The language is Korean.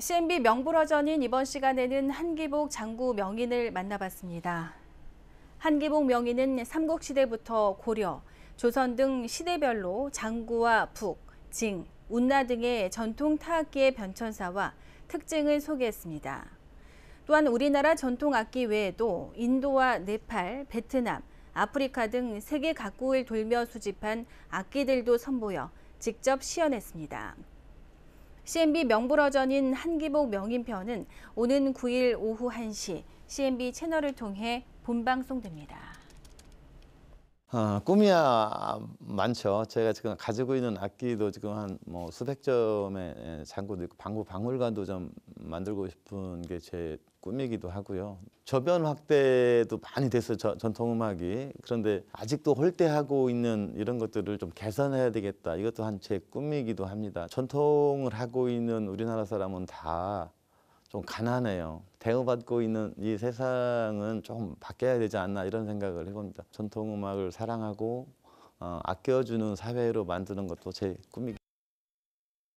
c n b 명불허전인 이번 시간에는 한기복 장구 명인을 만나봤습니다. 한기복 명인은 삼국시대부터 고려, 조선 등 시대별로 장구와 북, 징, 운나 등의 전통 타악기의 변천사와 특징을 소개했습니다. 또한 우리나라 전통 악기 외에도 인도와 네팔, 베트남, 아프리카 등 세계 각국을 돌며 수집한 악기들도 선보여 직접 시연했습니다. CMB 명불허전인 한기복 명인편은 오는 9일 오후 1시 CMB 채널을 통해 본방송됩니다. 어, 꿈이야 많죠. 제가 지금 가지고 있는 악기도 지금 한 뭐 수백 점의 예, 장구도 있고 방구 박물관도 좀 만들고 싶은 게 제 꿈이기도 하고요. 저변 확대도 많이 됐어요. 저, 전통음악이. 그런데 아직도 홀대하고 있는 이런 것들을 좀 개선해야 되겠다. 이것도 한 제 꿈이기도 합니다. 전통을 하고 있는 우리나라 사람은 다좀 가난해요. 대우받고 있는 이 세상은 좀 바뀌어야 되지 않나 이런 생각을 해봅니다. 전통음악을 사랑하고 어, 아껴주는 사회로 만드는 것도 제꿈이